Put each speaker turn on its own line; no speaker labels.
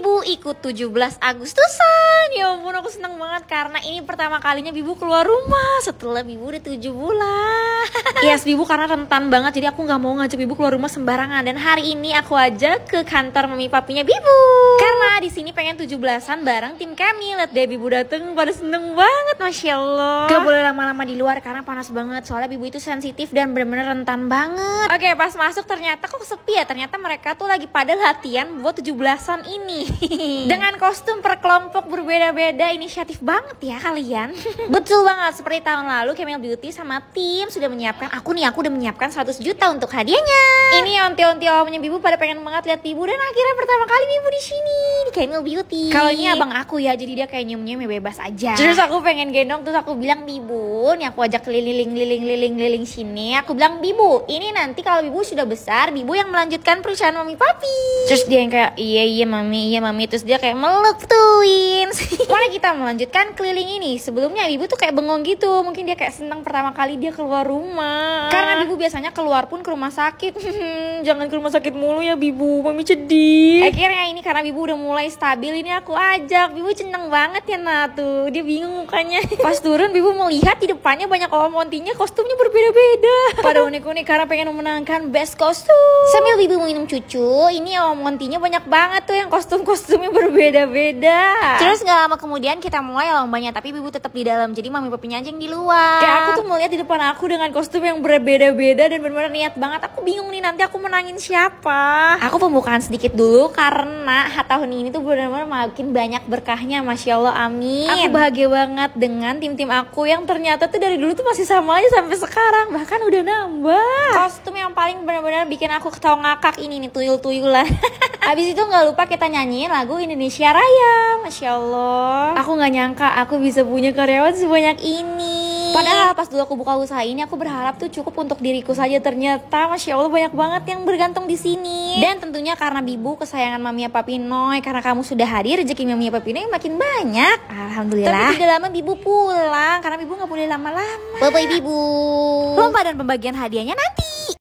ibu ikut 17 Agustusan ya ampun aku seneng banget karena ini pertama kalinya Bibu keluar rumah setelah Bibu udah 7 bulan. yes, Bibu karena rentan banget jadi aku nggak mau ngajak Bibu keluar rumah sembarangan dan hari ini aku aja ke kantor mami papinya Bibu. Karena di sini pengen 17-an bareng tim kami. Lihat deh Bibu dateng pada seneng banget Masya Allah. Gak boleh lama-lama di luar karena panas banget soalnya Bibu itu sensitif dan bener-bener rentan banget. Oke, pas masuk ternyata kok sepi ya. Ternyata mereka tuh lagi pada latihan buat 17-an ini. Dengan kostum per kelompok berbeda berbeda-beda inisiatif banget ya kalian Betul banget, seperti tahun lalu Camel Beauty sama tim sudah menyiapkan Aku nih, aku udah menyiapkan 100 juta untuk hadiahnya Ini onti-onti omnya Bibu pada pengen banget lihat Bibu Dan akhirnya pertama kali Bibu di sini ini kayak Beauty. Kalau ini abang aku ya, jadi dia kayak nyium-nyium ya, bebas aja. Terus aku pengen gendong, terus aku bilang Bibu, nih aku ajak keliling liling liling liling sini. Aku bilang Bibu, ini nanti kalau Bibu sudah besar, Bibu yang melanjutkan perusahaan mami papi. Terus dia yang kayak iya iya mami iya mami, terus dia kayak meluk twins Mari kita melanjutkan keliling ini. Sebelumnya Bibu tuh kayak bengong gitu, mungkin dia kayak senang pertama kali dia keluar rumah. Karena Bibu biasanya keluar pun ke rumah sakit. Jangan ke rumah sakit mulu ya Bibu, mami sedih. Akhirnya ini karena Bibu udah mulai mulai stabil ini aku ajak Bibu seneng banget ya nah tuh dia bingung mukanya pas turun Bibu melihat di depannya banyak orang montinya kostumnya berbeda-beda pada unik-unik karena pengen memenangkan best kostum sambil Bibu minum cucu ini orang montinya banyak banget tuh yang kostum-kostumnya berbeda-beda terus gak lama kemudian kita mulai lombanya tapi Bibu tetap di dalam jadi mami papinya aja yang di luar kayak aku tuh melihat di depan aku dengan kostum yang berbeda-beda dan benar-benar niat banget aku bingung nih nanti aku menangin siapa aku pembukaan sedikit dulu karena tahun ini itu benar-benar makin banyak berkahnya masya allah amin aku bahagia banget dengan tim-tim aku yang ternyata tuh dari dulu tuh masih sama aja sampai sekarang bahkan udah nambah kostum yang paling benar-benar bikin aku ketawa ngakak ini nih tuyul-tuyulan Habis itu nggak lupa kita nyanyi lagu Indonesia Raya, masya Allah. Aku nggak nyangka aku bisa punya karyawan sebanyak ini. Padahal pas dulu aku buka usaha ini aku berharap tuh cukup untuk diriku saja ternyata masya Allah banyak banget yang bergantung di sini. Dan tentunya karena Bibu kesayangan Mami Papi Noy karena kamu sudah hadir rezeki Mami Papi Noy makin banyak. Alhamdulillah. Tapi tidak lama Bibu pulang karena Bibu nggak boleh lama-lama. Bye bye Bibu. Lomba dan pembagian hadiahnya nanti.